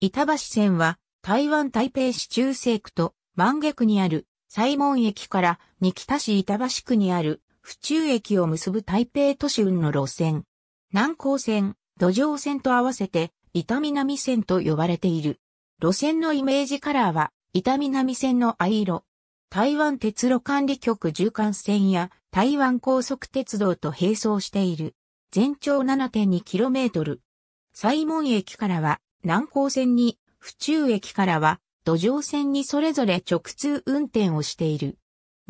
板橋線は台湾台北市中西区と万華区にある西門駅から日田市板橋区にある府中駅を結ぶ台北都市運の路線。南高線、土壌線と合わせて板南線と呼ばれている。路線のイメージカラーは板南線の藍色。台湾鉄路管理局縦貫線や台湾高速鉄道と並走している。全長 7.2km。西門駅からは南高線に、府中駅からは、土壌線にそれぞれ直通運転をしている。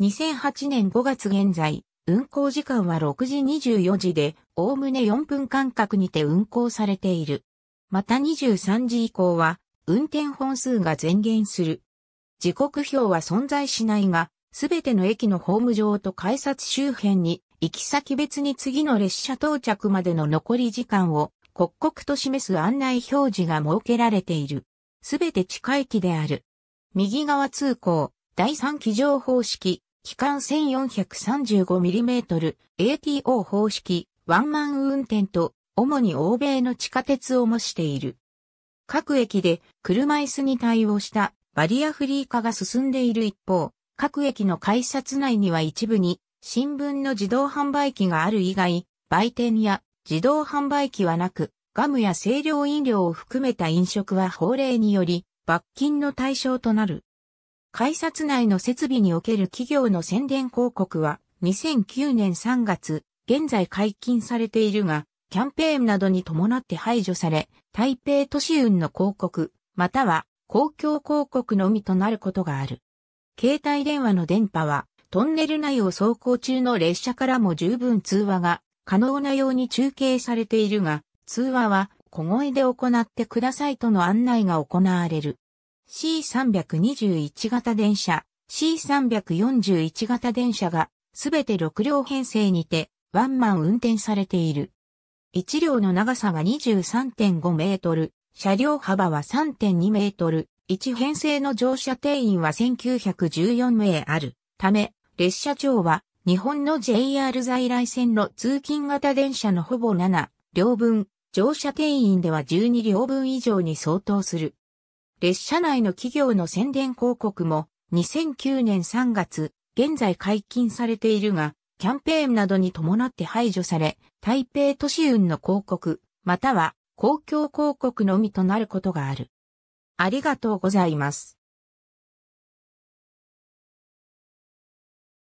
2008年5月現在、運行時間は6時24時で、おおむね4分間隔にて運行されている。また23時以降は、運転本数が前減する。時刻表は存在しないが、すべての駅のホーム上と改札周辺に、行き先別に次の列車到着までの残り時間を刻々と示す案内表示が設けられている。すべて地下駅である。右側通行、第3機上方式、機関 1435mm、ATO 方式、ワンマン運転と、主に欧米の地下鉄を模している。各駅で車椅子に対応したバリアフリー化が進んでいる一方、各駅の改札内には一部に新聞の自動販売機がある以外、売店や自動販売機はなく、ガムや清涼飲料を含めた飲食は法令により、罰金の対象となる。改札内の設備における企業の宣伝広告は、2009年3月、現在解禁されているが、キャンペーンなどに伴って排除され、台北都市運の広告、または公共広告のみとなることがある。携帯電話の電波は、トンネル内を走行中の列車からも十分通話が可能なように中継されているが、通話は小声で行ってくださいとの案内が行われる。C321 型電車、C341 型電車がすべて6両編成にてワンマン運転されている。1両の長さは23.5メートル、車両幅は3.2メートル、1編成の乗車定員は1914名あるため、列車長は日本の JR 在来線の通勤型電車のほぼ7両分、乗車定員では12両分以上に相当する。列車内の企業の宣伝広告も2009年3月、現在解禁されているが、キャンペーンなどに伴って排除され、台北都市運の広告、または公共広告のみとなることがある。ありがとうございます。